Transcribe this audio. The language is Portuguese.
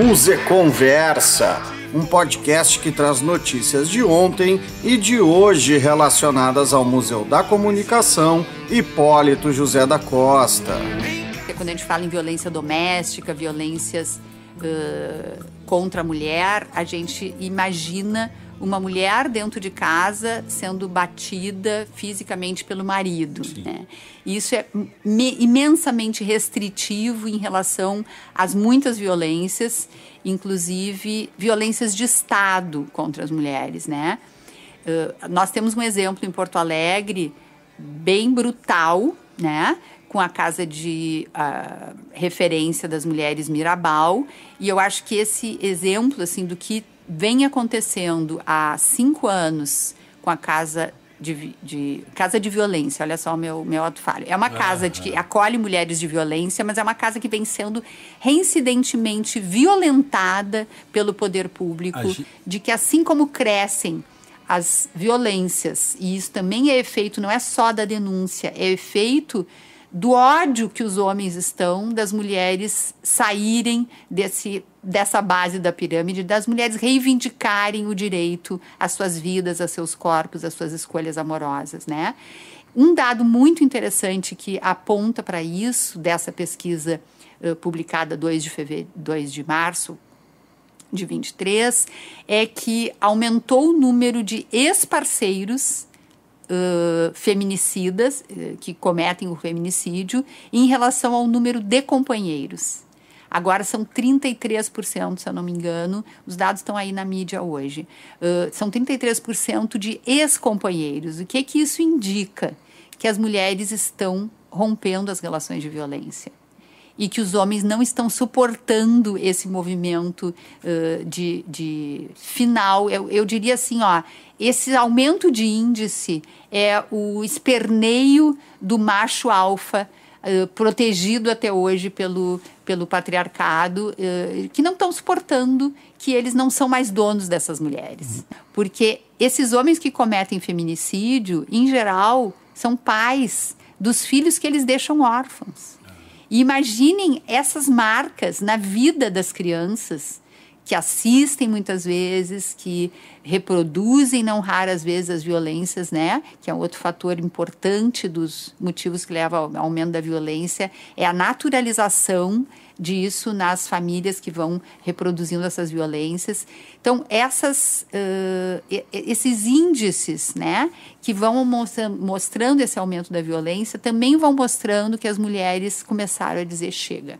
Muse Conversa, um podcast que traz notícias de ontem e de hoje relacionadas ao Museu da Comunicação Hipólito José da Costa. É quando a gente fala em violência doméstica, violências uh, contra a mulher, a gente imagina uma mulher dentro de casa sendo batida fisicamente pelo marido. Né? Isso é imensamente restritivo em relação às muitas violências, inclusive violências de Estado contra as mulheres. Né? Uh, nós temos um exemplo em Porto Alegre bem brutal, né? com a casa de uh, referência das mulheres Mirabal e eu acho que esse exemplo assim do que vem acontecendo há cinco anos com a casa de, de, casa de violência. Olha só o meu, meu ato falho. É uma casa ah, de que ah. acolhe mulheres de violência, mas é uma casa que vem sendo reincidentemente violentada pelo poder público, gente... de que assim como crescem as violências, e isso também é efeito, não é só da denúncia, é efeito do ódio que os homens estão, das mulheres saírem desse, dessa base da pirâmide, das mulheres reivindicarem o direito às suas vidas, aos seus corpos, às suas escolhas amorosas, né? Um dado muito interessante que aponta para isso, dessa pesquisa uh, publicada 2 de, fevereiro, 2 de março de 23, é que aumentou o número de ex-parceiros feminicidas uh, que cometem o feminicídio em relação ao número de companheiros. Agora são 33%, se eu não me engano, os dados estão aí na mídia hoje. Uh, são 33% de ex-companheiros. O que é que isso indica? Que as mulheres estão rompendo as relações de violência e que os homens não estão suportando esse movimento uh, de, de final. Eu, eu diria assim, ó, esse aumento de índice é o esperneio do macho alfa Uh, protegido até hoje pelo, pelo patriarcado, uh, que não estão suportando que eles não são mais donos dessas mulheres. Porque esses homens que cometem feminicídio, em geral, são pais dos filhos que eles deixam órfãos. E imaginem essas marcas na vida das crianças que assistem muitas vezes, que reproduzem não raras vezes as violências, né? Que é outro fator importante dos motivos que leva ao aumento da violência é a naturalização disso nas famílias que vão reproduzindo essas violências. Então, essas, uh, esses índices né, que vão mostrando esse aumento da violência também vão mostrando que as mulheres começaram a dizer chega.